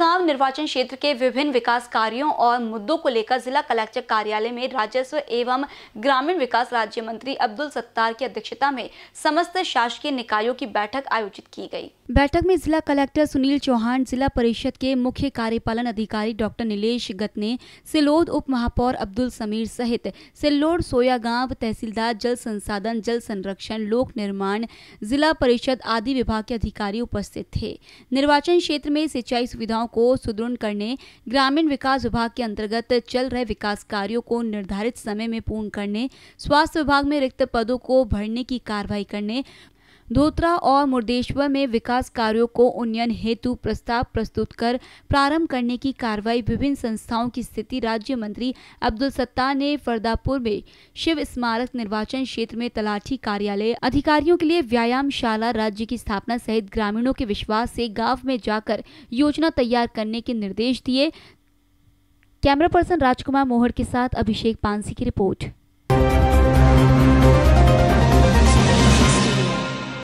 गांव निर्वाचन क्षेत्र के विभिन्न विकास कार्यों और मुद्दों को लेकर जिला कलेक्टर कार्यालय में राजस्व एवं ग्रामीण विकास राज्य मंत्री अब्दुल सत्तार की अध्यक्षता में समस्त शासकीय निकायों की बैठक आयोजित की गई बैठक में जिला कलेक्टर सुनील चौहान जिला परिषद के मुख्य कार्यपालन अधिकारी डॉक्टर नीलेष गतने सिलोद उप महापौर अब्दुल समीर सहित सिल्लोड सोया गाँव तहसीलदार जल संसाधन जल संरक्षण लोक निर्माण जिला परिषद आदि विभाग के अधिकारी उपस्थित थे निर्वाचन क्षेत्र में सिंचाई सुविधाओं को सुदृढ़ करने ग्रामीण विकास विभाग के अंतर्गत चल रहे विकास कार्यों को निर्धारित समय में पूर्ण करने स्वास्थ्य विभाग में रिक्त पदों को भरने की कार्रवाई करने धोत्रा और मुर्देश्वर में विकास कार्यों को उन्नयन हेतु प्रस्ताव प्रस्तुत कर प्रारंभ करने की कार्रवाई विभिन्न संस्थाओं की स्थिति राज्य मंत्री अब्दुल सत्तार ने फरदापुर में शिव स्मारक निर्वाचन क्षेत्र में तलाठी कार्यालय अधिकारियों के लिए व्यायाम शाला राज्य की स्थापना सहित ग्रामीणों के विश्वास से गाँव में जाकर योजना तैयार करने के निर्देश दिए कैमरा पर्सन राजकुमार मोहर के साथ अभिषेक पांसी की रिपोर्ट